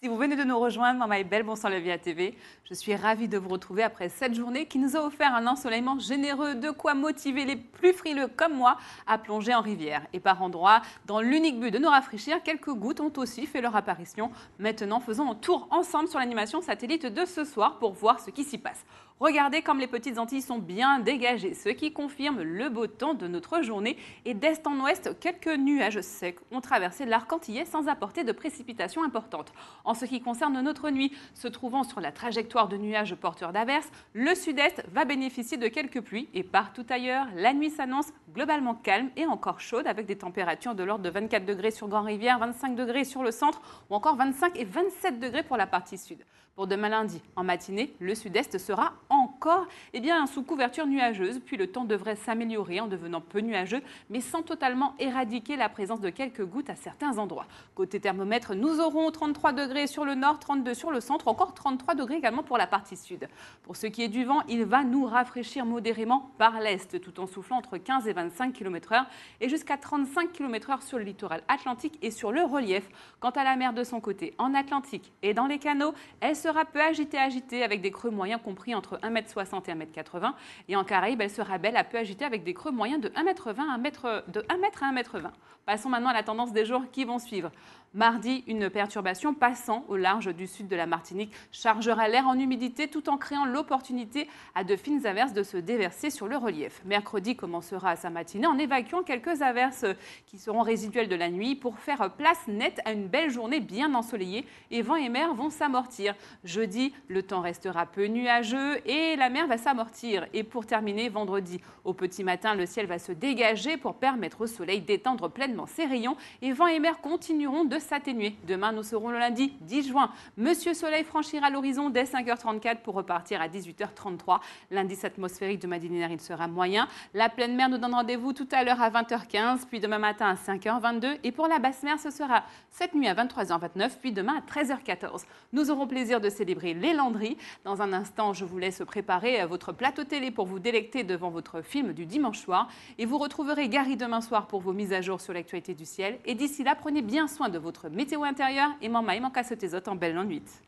Si vous venez de nous rejoindre dans My Belle Bon Sang TV, je suis ravie de vous retrouver après cette journée qui nous a offert un ensoleillement généreux, de quoi motiver les plus frileux comme moi à plonger en rivière. Et par endroits, dans l'unique but de nous rafraîchir, quelques gouttes ont aussi fait leur apparition. Maintenant, faisons un tour ensemble sur l'animation satellite de ce soir pour voir ce qui s'y passe. Regardez comme les petites Antilles sont bien dégagées, ce qui confirme le beau temps de notre journée. Et d'est en ouest, quelques nuages secs ont traversé l'arc antillais sans apporter de précipitations importantes. En ce qui concerne notre nuit, se trouvant sur la trajectoire de nuages porteurs d'averses, le sud-est va bénéficier de quelques pluies et partout ailleurs, la nuit s'annonce globalement calme et encore chaude avec des températures de l'ordre de 24 degrés sur Grand-Rivière, 25 degrés sur le centre ou encore 25 et 27 degrés pour la partie sud. Pour demain lundi, en matinée, le sud-est sera encore eh bien, sous couverture nuageuse, puis le temps devrait s'améliorer en devenant peu nuageux, mais sans totalement éradiquer la présence de quelques gouttes à certains endroits. Côté thermomètre, nous aurons 33 degrés sur le nord, 32 sur le centre, encore 33 degrés également pour la partie sud. Pour ce qui est du vent, il va nous rafraîchir modérément par l'est, tout en soufflant entre 15 et 25 km/h et jusqu'à 35 km/h sur le littoral atlantique et sur le relief. Quant à la mer de son côté, en Atlantique et dans les canaux, elle sera peu agitée, agitée avec des creux moyens compris entre 1 m 61 m et 80 Et en Caraïbe, elle sera belle à peu agiter avec des creux moyens de 1m20 à 1m, de 1m à 1m20. Passons maintenant à la tendance des jours qui vont suivre. Mardi, une perturbation passant au large du sud de la Martinique chargera l'air en humidité tout en créant l'opportunité à de fines averses de se déverser sur le relief. Mercredi commencera sa matinée en évacuant quelques averses qui seront résiduelles de la nuit pour faire place nette à une belle journée bien ensoleillée et vent et mer vont s'amortir. Jeudi, le temps restera peu nuageux et la mer va s'amortir. Et pour terminer, vendredi, au petit matin, le ciel va se dégager pour permettre au soleil d'étendre pleinement ses rayons et vent et mer continueront de s'atténuer. Demain, nous serons le lundi 10 juin. Monsieur Soleil franchira l'horizon dès 5h34 pour repartir à 18h33. L'indice atmosphérique de il sera moyen. La pleine mer nous donne rendez-vous tout à l'heure à 20h15, puis demain matin à 5h22. Et pour la basse mer, ce sera cette nuit à 23h29, puis demain à 13h14. Nous aurons plaisir de célébrer les Dans un instant, je vous laisse préparer préparez euh, votre plateau télé pour vous délecter devant votre film du dimanche soir. Et vous retrouverez Gary demain soir pour vos mises à jour sur l'actualité du ciel. Et d'ici là, prenez bien soin de votre météo intérieure et maman et autres en belle nuit.